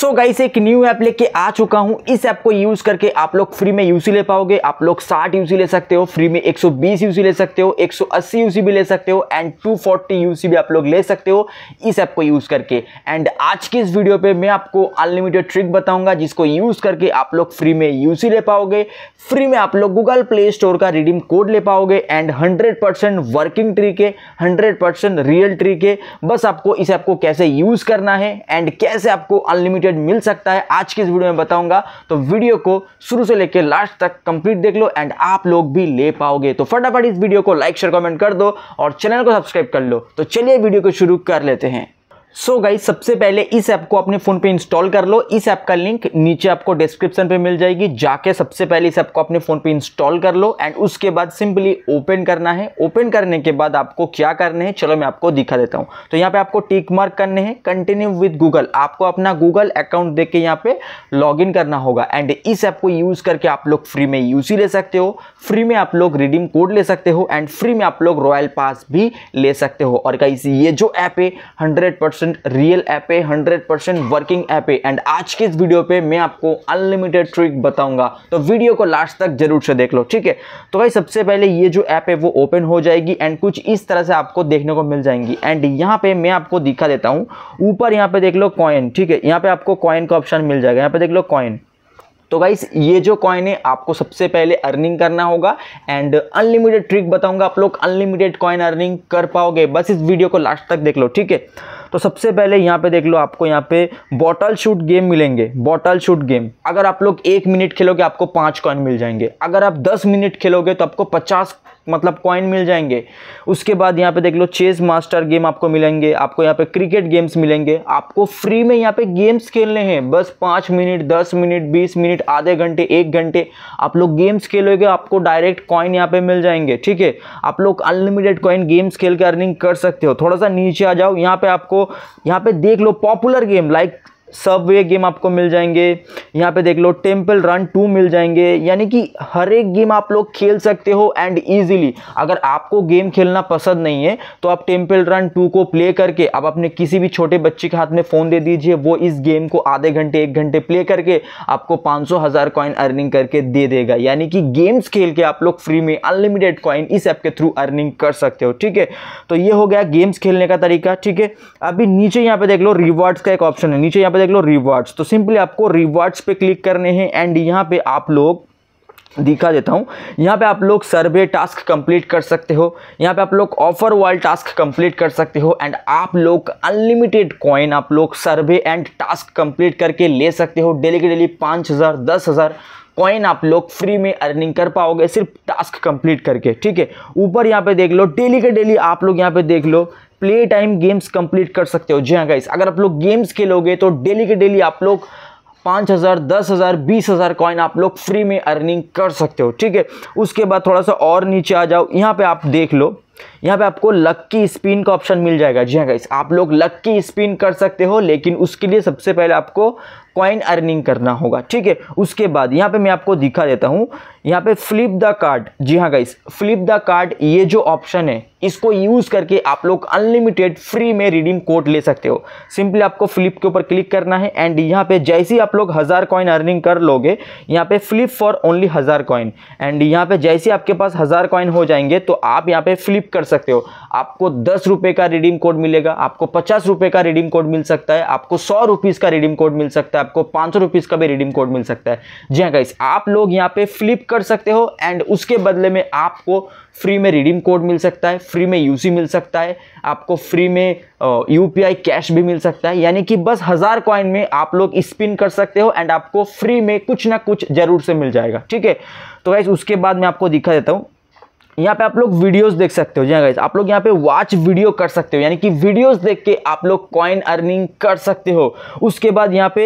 सो so guys एक new app लेके आ चुका हूँ इस ऐप को यूज़ करके आप लोग फ्री में यूसी ले पाओगे आप लोग 60 यूसी ले सकते हो फ्री में 120 यूसी ले सकते हो 180 यूसी भी ले सकते हो एंड 240 यूसी भी आप लोग ले सकते हो इस ऐप को यूज़ करके एंड आज की इस वीडियो पे मैं आपको अनलिमिटेड ट्रिक बताऊँगा जिसको यूज़ करके आप लोग फ्री में यूसी ले पाओगे फ्री में आप लोग गूगल प्ले स्टोर का रिडीम कोड ले पाओगे एंड हंड्रेड वर्किंग ट्रिक है हंड्रेड रियल ट्रिक है बस आपको इस ऐप को कैसे यूज़ करना है एंड कैसे आपको अनलिमिटेड सर्टिफिकेट मिल सकता है आज की इस वीडियो में बताऊंगा तो वीडियो को शुरू से लेकर लास्ट तक कंप्लीट देख लो एंड आप लोग भी ले पाओगे तो फटाफट इस वीडियो को लाइक शेयर कमेंट कर दो और चैनल को सब्सक्राइब कर लो तो चलिए वीडियो को शुरू कर लेते हैं सो so गाइज सबसे पहले इस ऐप को अपने फ़ोन पे इंस्टॉल कर लो इस ऐप का लिंक नीचे आपको डिस्क्रिप्शन पे मिल जाएगी जाके सबसे पहले इस ऐप को अपने फ़ोन पे इंस्टॉल कर लो एंड उसके बाद सिंपली ओपन करना है ओपन करने के बाद आपको क्या करने हैं चलो मैं आपको दिखा देता हूँ तो यहाँ पे आपको टिक मार्क करने हैं कंटिन्यू विद गूगल आपको अपना गूगल अकाउंट देख के यहाँ पे लॉग करना होगा एंड इस ऐप को यूज़ करके आप लोग फ्री में यूज ही ले सकते हो फ्री में आप लोग रिडीम कोड ले सकते हो एंड फ्री में आप लोग रॉयल पास भी ले सकते हो और कहीं ये जो ऐप है हंड्रेड परसेंट रियल ऐप है हंड्रेड परसेंट वर्किंग ऐप है एंड आज के इस वीडियो पे मैं आपको अनलिमिटेड ट्रिक बताऊंगा तो वीडियो को लास्ट तक जरूर से देख लो ठीक है तो भाई सबसे पहले ये जो ऐप है वो ओपन हो जाएगी एंड कुछ इस तरह से आपको देखने को मिल जाएंगी एंड यहाँ पे मैं आपको दिखा देता हूँ ऊपर यहाँ पे देख लो कॉइन ठीक है यहाँ पे आपको कॉइन का ऑप्शन मिल जाएगा यहाँ पे देख लो कॉइन तो गाइस ये जो कॉइन है आपको सबसे पहले अर्निंग करना होगा एंड अनलिमिटेड ट्रिक बताऊंगा आप लोग अनलिमिटेड कॉइन अर्निंग कर पाओगे बस इस वीडियो को लास्ट तक देख लो ठीक है तो सबसे पहले यहाँ पे देख लो आपको यहाँ पे बॉटल शूट गेम मिलेंगे बॉटल शूट गेम अगर आप लोग एक मिनट खेलोगे आपको पाँच कॉइन मिल जाएंगे अगर आप दस मिनट खेलोगे तो आपको पचास मतलब कॉइन मिल जाएंगे उसके बाद यहाँ पे देख लो चेस मास्टर गेम आपको मिलेंगे आपको यहाँ पे क्रिकेट गेम्स मिलेंगे आपको फ्री में यहाँ पे गेम्स खेलने हैं बस पाँच मिनट दस मिनट बीस मिनट आधे घंटे एक घंटे आप लोग गेम्स खेलोगे आपको डायरेक्ट कॉइन यहाँ पे मिल जाएंगे ठीक है आप लोग अनलिमिटेड कॉइन गेम्स खेल के अर्निंग कर सकते हो थोड़ा सा नीचे आ जाओ यहाँ पे आपको यहाँ पे देख लो पॉपुलर गेम लाइक सब वे गेम आपको मिल जाएंगे यहाँ पे देख लो टेम्पल रन टू मिल जाएंगे यानी कि हर एक गेम आप लोग खेल सकते हो एंड इजीली अगर आपको गेम खेलना पसंद नहीं है तो आप टेम्पल रन टू को प्ले करके आप अपने किसी भी छोटे बच्चे के हाथ में फ़ोन दे दीजिए वो इस गेम को आधे घंटे एक घंटे प्ले करके आपको पाँच सौ हज़ार कॉइन अर्निंग करके दे देगा यानी कि गेम्स खेल के आप लोग फ्री में अनलिमिटेड कॉइन इस ऐप के थ्रू अर्निंग कर सकते हो ठीक है तो ये हो गया गेम्स खेलने का तरीका ठीक है अभी नीचे यहाँ पे देख लो रिवॉर्ड्स का एक ऑप्शन है नीचे यहाँ तो पे देख लो रिवार्ड्स तो सिंपली आपको रिवार्ड्स पे क्लिक करने हैं एंड यहाँ पे आप लोग दिखा देता हूँ यहाँ पे आप लोग सर्वे टास्क कंप्लीट कर सकते हो यहाँ पे आप लोग ऑफर वॉल टास्क कंप्लीट कर सकते हो एंड आप लोग अनलिमिटेड कॉइन आप लोग सर्वे एंड टास्क कंप्लीट करके ले सकते हो डेली के डेली पाँच हज़ार दस हज़ार कॉइन आप लोग फ्री में अर्निंग कर पाओगे सिर्फ टास्क कंप्लीट करके ठीक है ऊपर यहाँ पे देख लो डेली के डेली आप लोग यहाँ पे देख लो प्ले टाइम गेम्स कंप्लीट कर सकते हो जी हाँ गाइस अगर आप लोग गेम्स खेलोगे तो डेली के डेली आप लोग पाँच हज़ार दस हज़ार बीस हज़ार कॉइन आप लोग फ्री में अर्निंग कर सकते हो ठीक है उसके बाद थोड़ा सा और नीचे आ जाओ यहाँ पे आप देख लो यहाँ पे आपको लक्की स्पिन का ऑप्शन मिल जाएगा जी हाँ गाइस आप लोग लक्की स्पिन कर सकते हो लेकिन उसके लिए सबसे पहले आपको कॉइन अर्निंग करना होगा ठीक है उसके बाद यहाँ पे मैं आपको दिखा देता हूँ यहाँ पे फ्लिप द कार्ड जी हाँ गाइस फ्लिप द कार्ड ये जो ऑप्शन है इसको यूज़ करके आप लोग अनलिमिटेड फ्री में रिडीम कोड ले सकते हो सिंपली आपको फ्लिप के ऊपर क्लिक करना है एंड यहाँ पे जैसे ही आप लोग हज़ार कॉइन अर्निंग कर लोगे यहाँ पे फ्लिप फॉर ओनली हज़ार कॉइन एंड यहाँ पे जैसे ही आपके पास हज़ार कॉइन हो जाएंगे तो आप यहाँ पे फ्लिप क्लिक कर सकते हो आपको दस रुपये का रिडीम कोड मिलेगा आपको पचास रुपये का रिडीम कोड मिल सकता है आपको सौ रुपीज़ का रिडीम कोड मिल सकता है आपको पाँच सौ रुपीज़ का भी रिडीम कोड मिल सकता है जी हाँ गाइस आप लोग यहाँ पे फ्लिप कर सकते हो एंड उसके बदले में आपको फ्री में रिडीम कोड मिल सकता है फ्री में यूसी मिल सकता है आपको फ्री में यू कैश भी मिल सकता है यानी कि बस हज़ार कॉइन में आप लोग स्पिन कर सकते हो एंड आपको फ्री में कुछ ना कुछ ज़रूर से मिल जाएगा ठीक है तो गाइस उसके बाद मैं आपको दिखा देता हूँ यहाँ पे आप लोग वीडियोस देख सकते हो जी गाइज हाँ, आप लोग यहाँ पे वॉच वीडियो कर सकते हो यानी कि वीडियोस देख के आप लोग कॉइन अर्निंग कर सकते हो उसके बाद यहाँ पे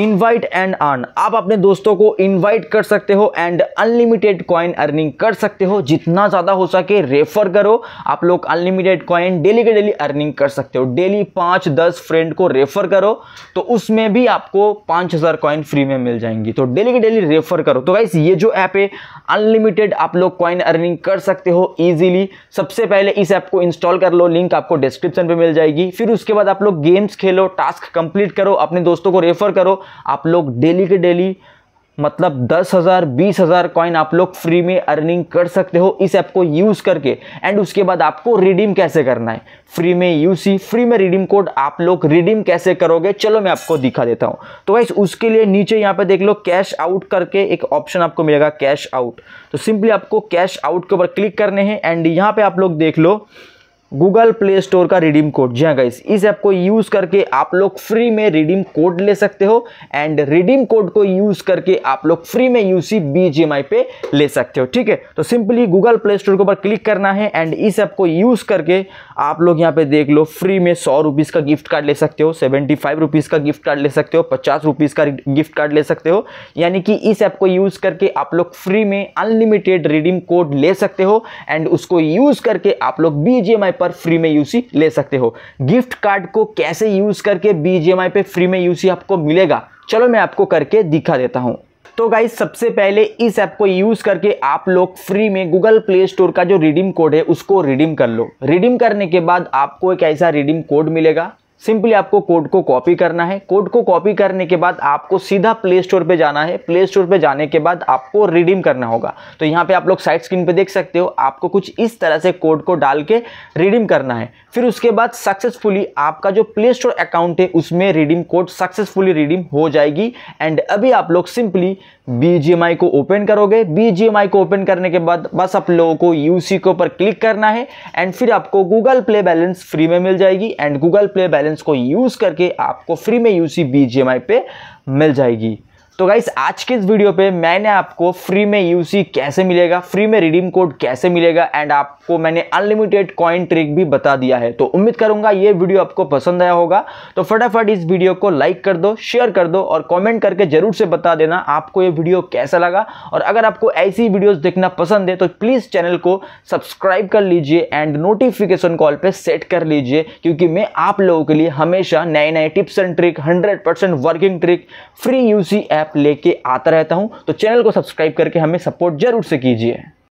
इनवाइट एंड अर्न आप अपने दोस्तों को इनवाइट कर सकते हो एंड अनलिमिटेड कॉइन अर्निंग कर सकते हो जितना ज़्यादा हो सके रेफर करो आप लोग अनलिमिटेड कॉइन डेली के डेली अर्निंग कर सकते हो डेली पाँच दस फ्रेंड को रेफर करो तो उसमें भी आपको पाँच हज़ार कॉइन फ्री में मिल जाएंगी तो डेली के डेली रेफर करो तो गाइस ये जो ऐप है अनलिमिटेड आप लोग कॉइन अर्निंग कर सकते सकते हो ईजिली सबसे पहले इस ऐप को इंस्टॉल कर लो लिंक आपको डिस्क्रिप्शन पे मिल जाएगी फिर उसके बाद आप लोग गेम्स खेलो टास्क कंप्लीट करो अपने दोस्तों को रेफर करो आप लोग डेली के डेली मतलब दस हज़ार बीस हज़ार कॉइन आप लोग फ्री में अर्निंग कर सकते हो इस ऐप को यूज़ करके एंड उसके बाद आपको रिडीम कैसे करना है फ्री में यूसी फ्री में रिडीम कोड आप लोग रिडीम कैसे करोगे चलो मैं आपको दिखा देता हूँ तो वैसे उसके लिए नीचे यहाँ पे देख लो कैश आउट करके एक ऑप्शन आपको मिलेगा कैश आउट तो सिंपली आपको कैश आउट के ऊपर क्लिक करने हैं एंड यहाँ पर आप लोग देख लो गूगल प्ले स्टोर का रिडीम कोड जी हाँ गाइस इस ऐप को यूज़ करके आप लोग फ्री में रिडीम कोड ले सकते हो एंड रिडीम कोड को यूज़ करके आप लोग फ्री में एम आई पे ले सकते हो ठीक है तो सिंपली गूगल प्ले स्टोर के ऊपर क्लिक करना है एंड इस ऐप को यूज़ करके आप लोग यहाँ पे देख लो फ्री में सौ रुपीज़ का गिफ्ट कार्ड ले सकते हो सेवेंटी फाइव रुपीज़ का गिफ्ट कार्ड ले सकते हो पचास रुपीज़ का गिफ्ट कार्ड ले सकते हो यानी कि इस ऐप को यूज़ करके आप लोग फ्री में अनलिमिटेड रिडीम कोड ले सकते हो एंड उसको यूज़ करके आप लोग बी पर फ्री में यूसी ले सकते हो गिफ्ट कार्ड को कैसे यूज़ करके बीजीएमआई पे फ्री में यूसी आपको मिलेगा चलो मैं आपको करके दिखा देता हूँ तो गाई सबसे पहले इस ऐप को यूज़ करके आप लोग फ्री में गूगल प्ले स्टोर का जो रिडीम कोड है उसको रिडीम कर लो रिडीम करने के बाद आपको एक ऐसा रिडीम कोड मिलेगा सिंपली आपको कोड को कॉपी करना है कोड को कॉपी करने के बाद आपको सीधा प्ले स्टोर पे जाना है प्ले स्टोर पे जाने के बाद आपको रिडीम करना होगा तो यहाँ पे आप लोग साइड स्क्रीन पे देख सकते हो आपको कुछ इस तरह से कोड को डाल के रिडीम करना है फिर उसके बाद सक्सेसफुली आपका जो प्ले स्टोर अकाउंट है उसमें रिडीम कोड सक्सेसफुली रिडीम हो जाएगी एंड अभी आप लोग सिंपली बी को ओपन करोगे बी को ओपन करने के बाद बस आप लोगों को यूसी के ऊपर क्लिक करना है एंड फिर आपको गूगल प्ले बैलेंस फ्री में मिल जाएगी एंड गूगल प्ले बैलेंस को यूज़ करके आपको फ्री में यूसी बी पे मिल जाएगी तो गाइस आज के इस वीडियो पे मैंने आपको फ्री में यूसी कैसे मिलेगा फ्री में रिडीम कोड कैसे मिलेगा एंड आपको मैंने अनलिमिटेड कॉइन ट्रिक भी बता दिया है तो उम्मीद करूंगा ये वीडियो आपको पसंद आया होगा तो फटाफट इस वीडियो को लाइक कर दो शेयर कर दो और कॉमेंट करके जरूर से बता देना आपको ये वीडियो कैसा लगा और अगर आपको ऐसी वीडियोज देखना पसंद है तो प्लीज़ चैनल को सब्सक्राइब कर लीजिए एंड नोटिफिकेशन कॉल पर सेट कर लीजिए क्योंकि मैं आप लोगों के लिए हमेशा नए नए tips and trick hundred working trick free UC app लेके आता रहता हूँ तो चैनल को सब्सक्राइब करके हमें सपोर्ट जरूर से कीजिए